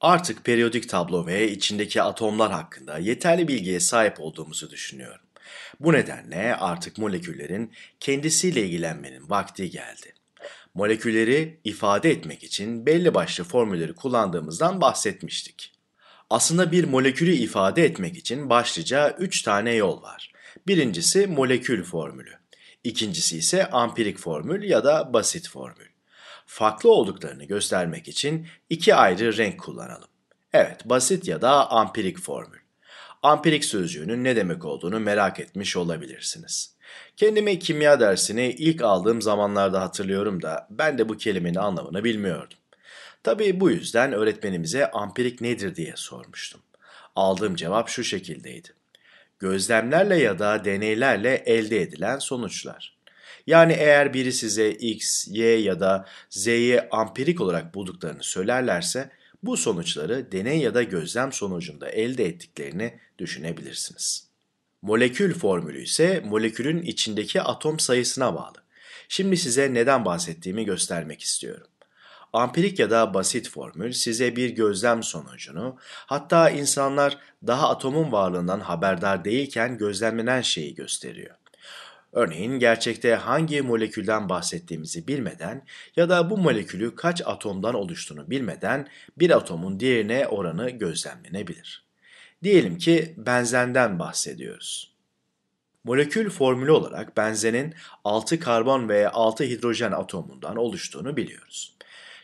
Artık periyodik tablo ve içindeki atomlar hakkında yeterli bilgiye sahip olduğumuzu düşünüyorum. Bu nedenle artık moleküllerin kendisiyle ilgilenmenin vakti geldi. Molekülleri ifade etmek için belli başlı formülleri kullandığımızdan bahsetmiştik. Aslında bir molekülü ifade etmek için başlıca 3 tane yol var. Birincisi molekül formülü. İkincisi ise ampirik formül ya da basit formül farklı olduklarını göstermek için iki ayrı renk kullanalım. Evet, basit ya da ampirik formül. Ampirik sözcüğünün ne demek olduğunu merak etmiş olabilirsiniz. Kendimi kimya dersini ilk aldığım zamanlarda hatırlıyorum da ben de bu kelimenin anlamını bilmiyordum. Tabii bu yüzden öğretmenimize ampirik nedir diye sormuştum. Aldığım cevap şu şekildeydi. Gözlemlerle ya da deneylerle elde edilen sonuçlar. Yani eğer biri size x, y ya da z'yi ampirik olarak bulduklarını söylerlerse bu sonuçları deney ya da gözlem sonucunda elde ettiklerini düşünebilirsiniz. Molekül formülü ise molekülün içindeki atom sayısına bağlı. Şimdi size neden bahsettiğimi göstermek istiyorum. Ampirik ya da basit formül size bir gözlem sonucunu, hatta insanlar daha atomun varlığından haberdar değilken gözlemlenen şeyi gösteriyor. Örneğin gerçekte hangi molekülden bahsettiğimizi bilmeden ya da bu molekülü kaç atomdan oluştuğunu bilmeden bir atomun diğerine oranı gözlemlenebilir. Diyelim ki benzenden bahsediyoruz. Molekül formülü olarak benzenin 6 karbon ve 6 hidrojen atomundan oluştuğunu biliyoruz.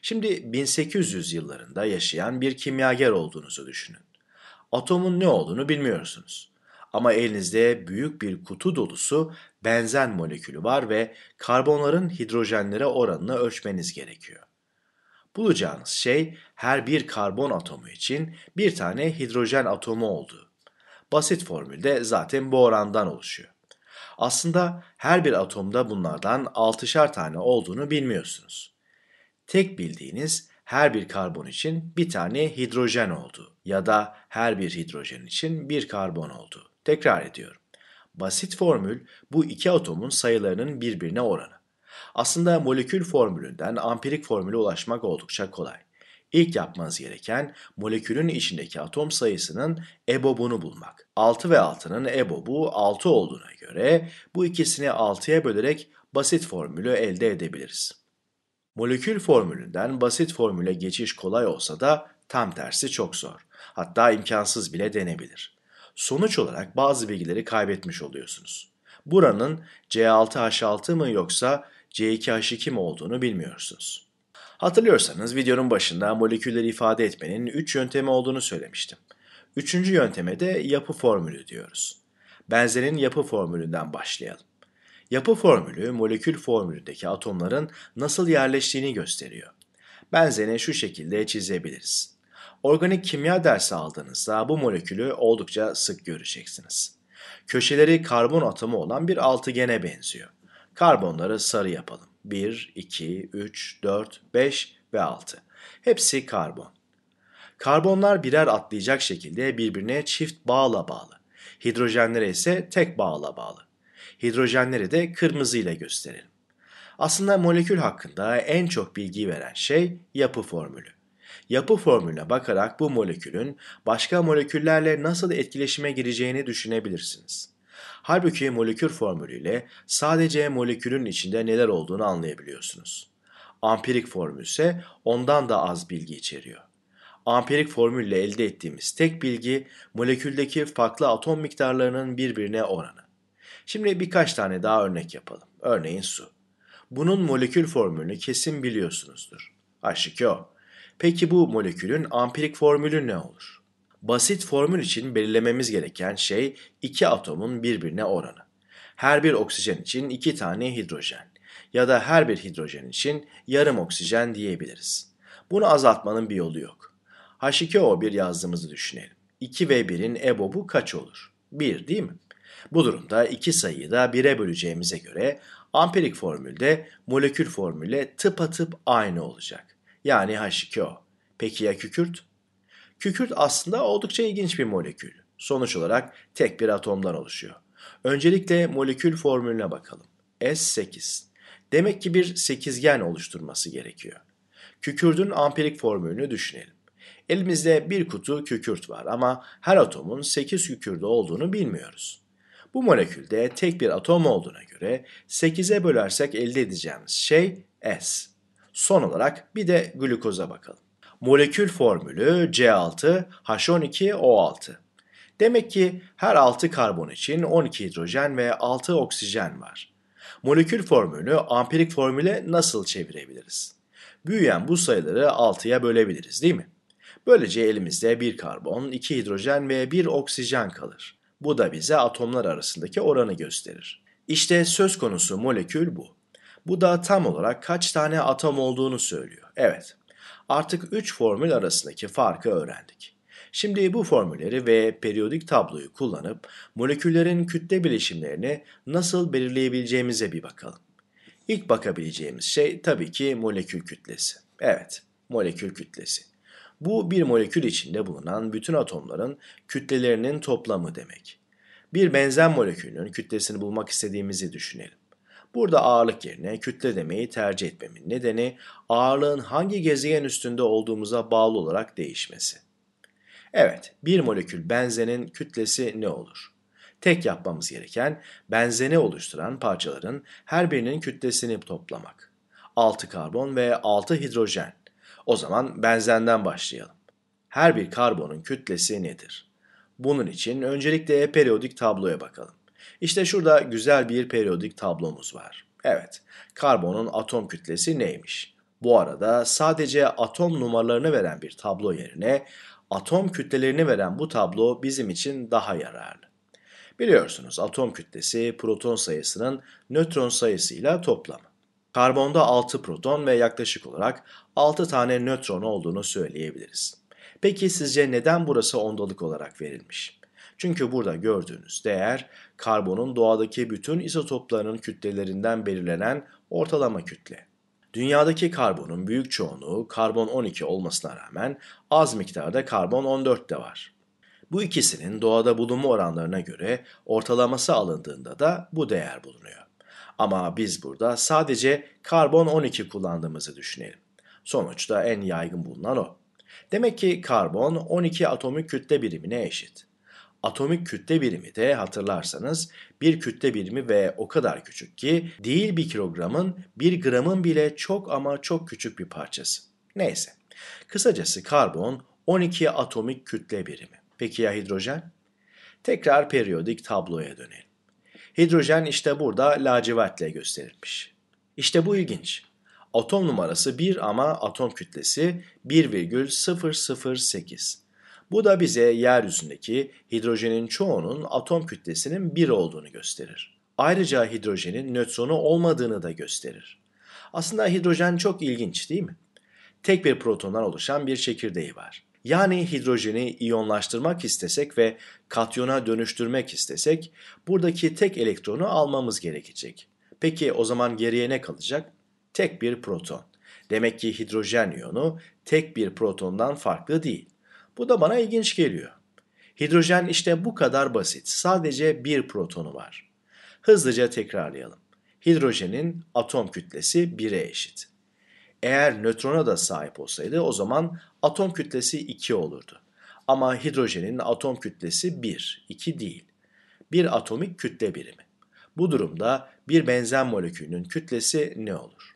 Şimdi 1800 yıllarında yaşayan bir kimyager olduğunuzu düşünün. Atomun ne olduğunu bilmiyorsunuz. Ama elinizde büyük bir kutu dolusu benzen molekülü var ve karbonların hidrojenlere oranını ölçmeniz gerekiyor. Bulacağınız şey her bir karbon atomu için bir tane hidrojen atomu oldu. Basit formülde zaten bu orandan oluşuyor. Aslında her bir atomda bunlardan 6'şar tane olduğunu bilmiyorsunuz. Tek bildiğiniz her bir karbon için bir tane hidrojen oldu ya da her bir hidrojen için bir karbon oldu. Tekrar ediyorum. Basit formül bu iki atomun sayılarının birbirine oranı. Aslında molekül formülünden ampirik formüle ulaşmak oldukça kolay. İlk yapmanız gereken molekülün içindeki atom sayısının ebobunu bulmak. 6 ve 6'nın ebobu 6 olduğuna göre bu ikisini 6'ya bölerek basit formülü elde edebiliriz. Molekül formülünden basit formüle geçiş kolay olsa da tam tersi çok zor. Hatta imkansız bile denebilir. Sonuç olarak bazı bilgileri kaybetmiş oluyorsunuz. Buranın C6H6 mı yoksa C2H2 mi olduğunu bilmiyorsunuz. Hatırlıyorsanız videonun başında molekülleri ifade etmenin 3 yöntemi olduğunu söylemiştim. Üçüncü yönteme de yapı formülü diyoruz. Benzenin yapı formülünden başlayalım. Yapı formülü molekül formülündeki atomların nasıl yerleştiğini gösteriyor. Benzeni şu şekilde çizebiliriz. Organik kimya dersi aldığınızda bu molekülü oldukça sık göreceksiniz. Köşeleri karbon atomu olan bir altıgene benziyor. Karbonları sarı yapalım. 1, 2, 3, 4, 5 ve 6. Hepsi karbon. Karbonlar birer atlayacak şekilde birbirine çift bağla bağlı. Hidrojenlere ise tek bağla bağlı. Hidrojenleri de kırmızı ile gösterelim. Aslında molekül hakkında en çok bilgi veren şey yapı formülü. Yapı formülüne bakarak bu molekülün başka moleküllerle nasıl etkileşime gireceğini düşünebilirsiniz. Halbuki molekül formülüyle sadece molekülün içinde neler olduğunu anlayabiliyorsunuz. Ampirik formül ise ondan da az bilgi içeriyor. Ampirik formülle elde ettiğimiz tek bilgi moleküldeki farklı atom miktarlarının birbirine oranı. Şimdi birkaç tane daha örnek yapalım. Örneğin su. Bunun molekül formülünü kesin biliyorsunuzdur. H2O. Peki bu molekülün ampirik formülü ne olur? Basit formül için belirlememiz gereken şey iki atomun birbirine oranı. Her bir oksijen için iki tane hidrojen ya da her bir hidrojen için yarım oksijen diyebiliriz. Bunu azaltmanın bir yolu yok. H2O1 yazdığımızı düşünelim. 2 ve 1'in ebobu kaç olur? 1 değil mi? Bu durumda iki sayıyı da 1'e böleceğimize göre ampirik formülde molekül formüle tıpatıp aynı olacak yani H2O. Peki ya kükürt? Kükürt aslında oldukça ilginç bir molekül. Sonuç olarak tek bir atomdan oluşuyor. Öncelikle molekül formülüne bakalım. S8. Demek ki bir sekizgen oluşturması gerekiyor. Kükürdün amperik formülünü düşünelim. Elimizde bir kutu kükürt var ama her atomun 8 kükürde olduğunu bilmiyoruz. Bu molekülde tek bir atom olduğuna göre 8'e bölersek elde edeceğimiz şey S. Son olarak bir de glukoza bakalım. Molekül formülü C6H12O6. Demek ki her 6 karbon için 12 hidrojen ve 6 oksijen var. Molekül formülü amperik formüle nasıl çevirebiliriz? Büyüyen bu sayıları 6'ya bölebiliriz değil mi? Böylece elimizde 1 karbon, 2 hidrojen ve 1 oksijen kalır. Bu da bize atomlar arasındaki oranı gösterir. İşte söz konusu molekül bu. Bu da tam olarak kaç tane atom olduğunu söylüyor. Evet, artık 3 formül arasındaki farkı öğrendik. Şimdi bu formülleri ve periyodik tabloyu kullanıp moleküllerin kütle bileşimlerini nasıl belirleyebileceğimize bir bakalım. İlk bakabileceğimiz şey tabii ki molekül kütlesi. Evet, molekül kütlesi. Bu bir molekül içinde bulunan bütün atomların kütlelerinin toplamı demek. Bir benzen molekülünün kütlesini bulmak istediğimizi düşünelim. Burada ağırlık yerine kütle demeyi tercih etmemin nedeni ağırlığın hangi gezegen üstünde olduğumuza bağlı olarak değişmesi. Evet, bir molekül benzenin kütlesi ne olur? Tek yapmamız gereken benzeni oluşturan parçaların her birinin kütlesini toplamak. 6 karbon ve 6 hidrojen. O zaman benzenden başlayalım. Her bir karbonun kütlesi nedir? Bunun için öncelikle periyodik tabloya bakalım. İşte şurada güzel bir periyodik tablomuz var. Evet, karbonun atom kütlesi neymiş? Bu arada sadece atom numaralarını veren bir tablo yerine atom kütlelerini veren bu tablo bizim için daha yararlı. Biliyorsunuz atom kütlesi proton sayısının nötron sayısıyla toplamı. Karbonda 6 proton ve yaklaşık olarak 6 tane nötron olduğunu söyleyebiliriz. Peki sizce neden burası ondalık olarak verilmiş? Çünkü burada gördüğünüz değer karbonun doğadaki bütün izotoplarının kütlelerinden belirlenen ortalama kütle. Dünyadaki karbonun büyük çoğunluğu karbon 12 olmasına rağmen az miktarda karbon 14 de var. Bu ikisinin doğada bulunma oranlarına göre ortalaması alındığında da bu değer bulunuyor. Ama biz burada sadece karbon 12 kullandığımızı düşünelim. Sonuçta en yaygın bulunan o. Demek ki karbon 12 atomik kütle birimine eşit. Atomik kütle birimi de hatırlarsanız bir kütle birimi ve o kadar küçük ki değil bir kilogramın bir gramın bile çok ama çok küçük bir parçası. Neyse. Kısacası karbon 12 atomik kütle birimi. Peki ya hidrojen? Tekrar periyodik tabloya dönelim. Hidrojen işte burada lacivertle gösterilmiş. İşte bu ilginç. Atom numarası 1 ama atom kütlesi 1,008. Bu da bize yeryüzündeki hidrojenin çoğunun atom kütlesinin 1 olduğunu gösterir. Ayrıca hidrojenin nötronu olmadığını da gösterir. Aslında hidrojen çok ilginç değil mi? Tek bir protondan oluşan bir çekirdeği var. Yani hidrojeni iyonlaştırmak istesek ve katyona dönüştürmek istesek buradaki tek elektronu almamız gerekecek. Peki o zaman geriye ne kalacak? Tek bir proton. Demek ki hidrojen iyonu tek bir protondan farklı değil. Bu da bana ilginç geliyor. Hidrojen işte bu kadar basit. Sadece bir protonu var. Hızlıca tekrarlayalım. Hidrojenin atom kütlesi 1'e eşit. Eğer nötrona da sahip olsaydı o zaman atom kütlesi 2 olurdu. Ama hidrojenin atom kütlesi 1, 2 değil. Bir atomik kütle birimi. Bu durumda bir benzen molekülünün kütlesi ne olur?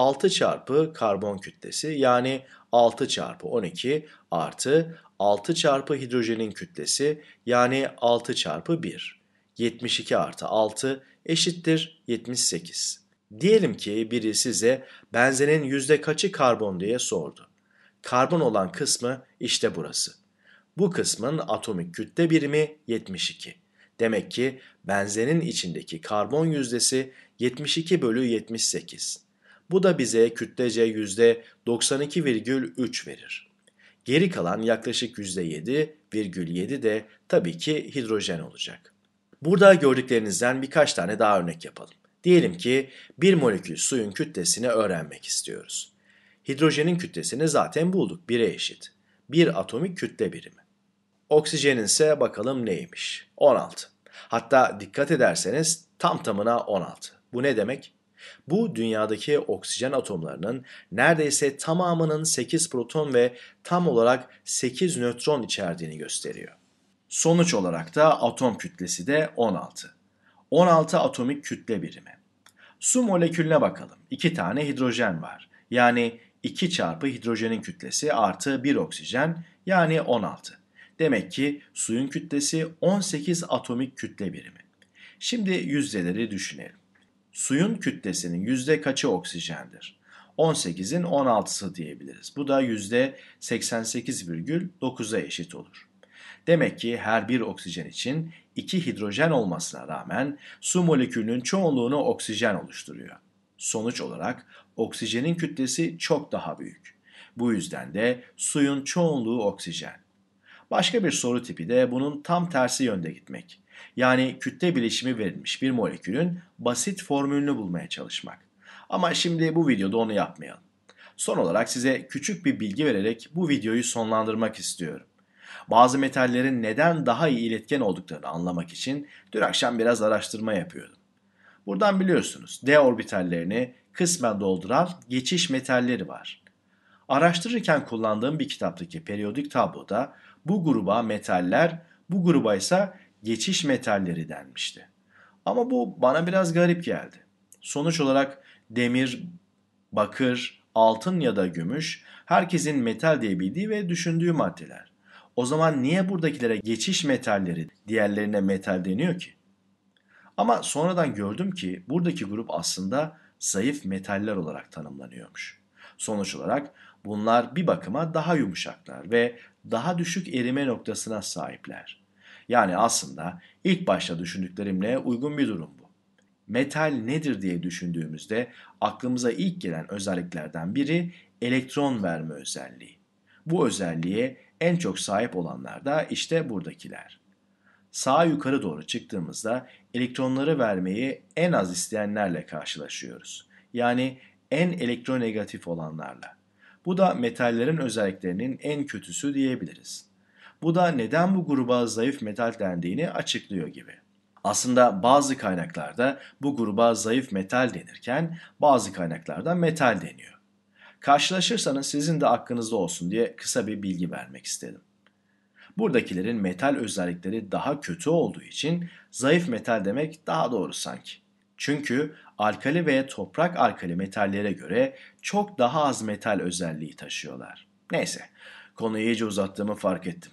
6 çarpı karbon kütlesi yani 6 çarpı 12 artı 6 çarpı hidrojenin kütlesi yani 6 çarpı 1. 72 artı 6 eşittir 78. Diyelim ki biri size benzenin yüzde kaçı karbon diye sordu. Karbon olan kısmı işte burası. Bu kısmın atomik kütle birimi 72. Demek ki benzenin içindeki karbon yüzdesi 72 bölü 78. Bu da bize kütlece %92,3 verir. Geri kalan yaklaşık %7,7 de tabii ki hidrojen olacak. Burada gördüklerinizden birkaç tane daha örnek yapalım. Diyelim ki bir molekül suyun kütlesini öğrenmek istiyoruz. Hidrojenin kütlesini zaten bulduk 1'e eşit. Bir atomik kütle birimi. Oksijenin ise bakalım neymiş? 16. Hatta dikkat ederseniz tam tamına 16. Bu ne demek? Bu dünyadaki oksijen atomlarının neredeyse tamamının 8 proton ve tam olarak 8 nötron içerdiğini gösteriyor. Sonuç olarak da atom kütlesi de 16. 16 atomik kütle birimi. Su molekülüne bakalım. 2 tane hidrojen var. Yani 2 çarpı hidrojenin kütlesi artı 1 oksijen yani 16. Demek ki suyun kütlesi 18 atomik kütle birimi. Şimdi yüzdeleri düşünelim. Suyun kütlesinin yüzde kaçı oksijendir? 18'in 16'sı diyebiliriz. Bu da yüzde %88,9'a eşit olur. Demek ki her bir oksijen için iki hidrojen olmasına rağmen su molekülünün çoğunluğunu oksijen oluşturuyor. Sonuç olarak oksijenin kütlesi çok daha büyük. Bu yüzden de suyun çoğunluğu oksijen. Başka bir soru tipi de bunun tam tersi yönde gitmek yani kütle bileşimi verilmiş bir molekülün basit formülünü bulmaya çalışmak. Ama şimdi bu videoda onu yapmayalım. Son olarak size küçük bir bilgi vererek bu videoyu sonlandırmak istiyorum. Bazı metallerin neden daha iyi iletken olduklarını anlamak için dün akşam biraz araştırma yapıyordum. Buradan biliyorsunuz D orbitallerini kısmen dolduran geçiş metalleri var. Araştırırken kullandığım bir kitaptaki periyodik tabloda bu gruba metaller, bu gruba ise geçiş metalleri denmişti. Ama bu bana biraz garip geldi. Sonuç olarak demir, bakır, altın ya da gümüş herkesin metal diye bildiği ve düşündüğü maddeler. O zaman niye buradakilere geçiş metalleri, diğerlerine metal deniyor ki? Ama sonradan gördüm ki buradaki grup aslında zayıf metaller olarak tanımlanıyormuş. Sonuç olarak bunlar bir bakıma daha yumuşaklar ve daha düşük erime noktasına sahipler. Yani aslında ilk başta düşündüklerimle uygun bir durum bu. Metal nedir diye düşündüğümüzde aklımıza ilk gelen özelliklerden biri elektron verme özelliği. Bu özelliğe en çok sahip olanlar da işte buradakiler. Sağa yukarı doğru çıktığımızda elektronları vermeyi en az isteyenlerle karşılaşıyoruz. Yani en elektronegatif olanlarla. Bu da metallerin özelliklerinin en kötüsü diyebiliriz. Bu da neden bu gruba zayıf metal dendiğini açıklıyor gibi. Aslında bazı kaynaklarda bu gruba zayıf metal denirken bazı kaynaklarda metal deniyor. Karşılaşırsanız sizin de aklınızda olsun diye kısa bir bilgi vermek istedim. Buradakilerin metal özellikleri daha kötü olduğu için zayıf metal demek daha doğru sanki. Çünkü alkali ve toprak alkali metallere göre çok daha az metal özelliği taşıyorlar. Neyse, konuyu iyice uzattığımı fark ettim.